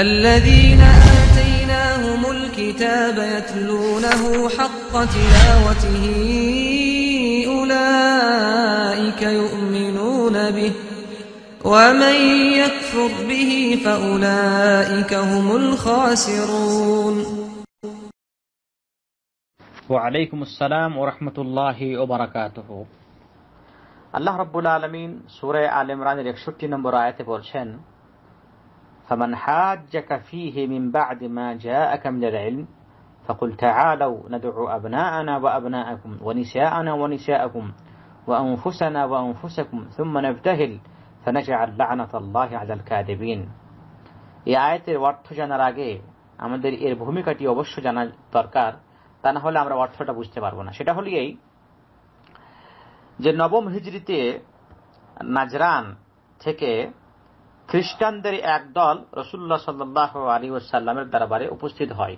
الذين آتيناهم الكتاب يتلونه حق تلاوته أولئك يؤمنون به ومن يكفر به فأولئك هم الخاسرون وعليكم السلام ورحمة الله وبركاته الله رب العالمين সুরে আল ইমরানের একষট্টি نمبر আয়াতে বলছেন فمن حاجك فيه من بعد ما جاءك من العلم فقل تعالوا ندعو أبناءنا وأبناءكم ونساءنا ونساءكم وأنفسنا وأنفسكم ثم نبتهل فنجعل لعنة الله على الكاذبين এই আয়াতের অর্থ জানার আগে আমাদের এর ভূমিকাটি অবশ্য জানা দরকার তা না হলে আমরা অর্থটা বুঝতে পারবো না সেটা হলো এই যে নবম হিজড়িতে নাজরান থেকে খ্রিস্টানদের একদল রসুল্লাহ সাল্লাহ আলী ওসাল্লামের দরবারে উপস্থিত হয়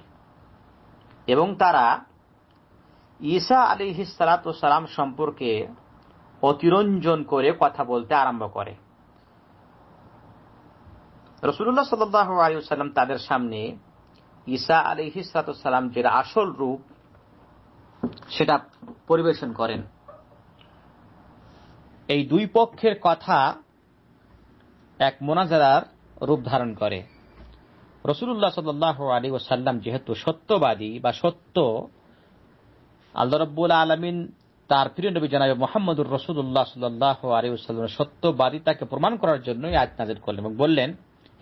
এবং তারা ঈসা আলী সালাম সম্পর্কে অতিরঞ্জন করে কথা বলতে আরম্ভ করে রসুল্লাহ সাল্লাহ আলী সাল্লাম তাদের সামনে ঈসা আলী সালাম যে আসল রূপ সেটা পরিবেশন করেন এই দুই পক্ষের কথা এক মোনাজার রূপ ধারণ করে রসুল্লাহ সাল্লাহ আলী ওসাল্লাম যেহেতু সত্যবাদী বা সত্য আল্লাহ রব্বুল আলমিন তার প্রিয় নবী জানাবে মোহাম্মদুর রসুল্লাহ সাল্লাহ আলী ওসাল্লাম তাকে প্রমাণ করার জন্যই আজ নাজির করলেন এবং বললেন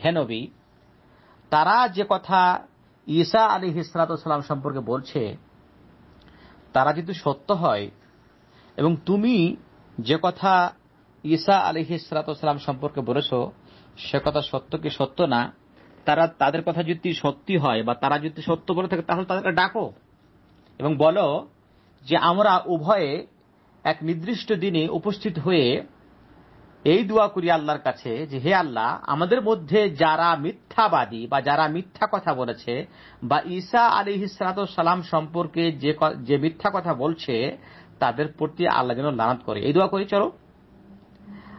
হে নবী তারা যে কথা ঈসা আলী হিসালাম সম্পর্কে বলছে তারা যদি সত্য হয় এবং তুমি যে কথা ঈসা আলী ইসরাতাম সম্পর্কে বলেছ সে কথা সত্য কি সত্য না তারা তাদের কথা যদি সত্যি হয় বা তারা যদি সত্য বলে থাকে তাহলে তাদেরকে ডাকো এবং বলো যে আমরা উভয়ে এক নির্দিষ্ট দিনে উপস্থিত হয়ে এই দোয়া করি আল্লাহর কাছে যে হে আল্লাহ আমাদের মধ্যে যারা মিথ্যাবাদী বা যারা মিথ্যা কথা বলেছে বা ঈসা আলী সালাম সম্পর্কে যে যে মিথ্যা কথা বলছে তাদের প্রতি আল্লাহ যেন লানাত করে এই দোয়া করি চলো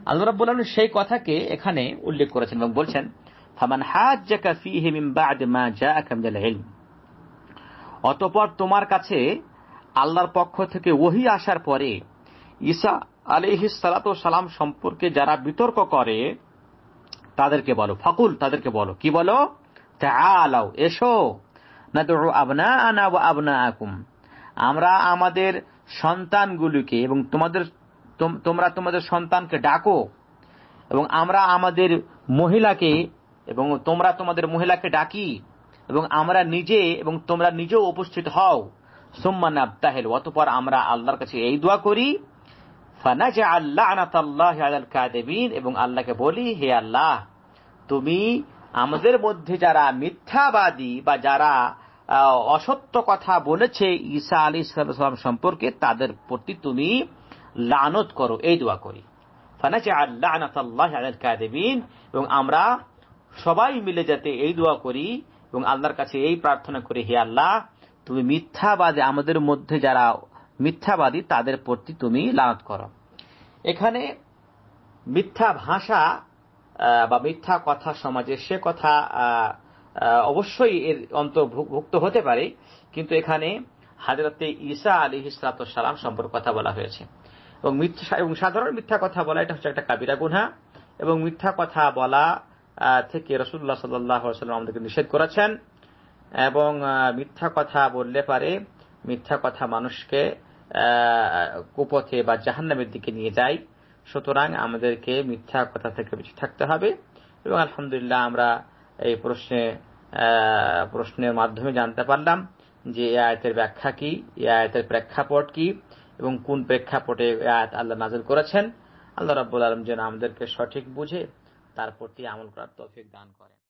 আল্লাহ রাব্বুল আলম সেই কথাকে এখানে উল্লেখ করেছেন এবং বলছেন ফামান হাজ্জাকা ফিহি মিন বাদ মা জাআকা মিনাল ইলম অতঃপর তোমার কাছে আল্লাহর পক্ষ থেকে ওহি আসার পরে ঈসা আলাইহিস সালাতু সালাম সম্পর্কে যারা বিতর্ক করে তাদেরকে বলো ফাকুল তাদেরকে বলো কি বলো তাআলাও এসো নাদউ আবনাআনা ওয়া আবনাআকুম আমরা আমাদের সন্তানগুলিকে এবং তোমাদের তোমরা তোমাদের সন্তানকে ডাকো এবং আমরা আমাদের মহিলাকে এবং তোমরা তোমাদের মহিলাকে ডাকি এবং আমরা নিজে এবং তোমরা নিজেও উপস্থিত হও সোম্মান আব্দাহেল অতপর আমরা আল্লাহর কাছে এই দোয়া করি আল্লাহ আনাত আল্লাহ আল এবং আল্লাহকে বলি হে আল্লাহ তুমি আমাদের মধ্যে যারা মিথ্যাবাদী বা যারা অসত্য কথা বলেছে ঈসা আলী সাল্লাম সম্পর্কে তাদের প্রতি তুমি লানত করো এই দোয়া করি এবং আমরা সবাই মিলে যাতে এই দোয়া করি এবং আল্লাহর কাছে এই প্রার্থনা করি হে আল্লাহ তুমি মিথ্যাবাদী আমাদের মধ্যে যারা মিথ্যাবাদী তাদের প্রতি তুমি লানত করো এখানে মিথ্যা ভাষা বা মিথ্যা কথা সমাজে সে কথা অবশ্যই এর অন্তর্ভুক্ত হতে পারে কিন্তু এখানে হাজরতে ইসা আলী সালাম সম্পর্কে কথা বলা হয়েছে এবং মিথ্যা এবং সাধারণ মিথ্যা কথা বলা এটা হচ্ছে একটা কাবিরা গুনহা এবং মিথ্যা কথা বলা থেকে রসুল্লাহ সাল্লাম আমাদেরকে নিষেধ করেছেন এবং মিথ্যা কথা বললে পারে মিথ্যা কথা মানুষকে কুপথে বা জাহান্নামের দিকে নিয়ে যায় সুতরাং আমাদেরকে মিথ্যা কথা থেকে বেঁচে থাকতে হবে এবং আলহামদুলিল্লাহ আমরা এই প্রশ্নে প্রশ্নের মাধ্যমে জানতে পারলাম যে এ আয়তের ব্যাখ্যা কি এ আয়তের প্রেক্ষাপট কি এবং কোন প্রেক্ষাপটে আয়াত আল্লাহ নাজিল করেছেন আল্লাহ রাবুল আলম যেন আমাদেরকে সঠিক বুঝে তার প্রতি আমল করার তফিক দান করেন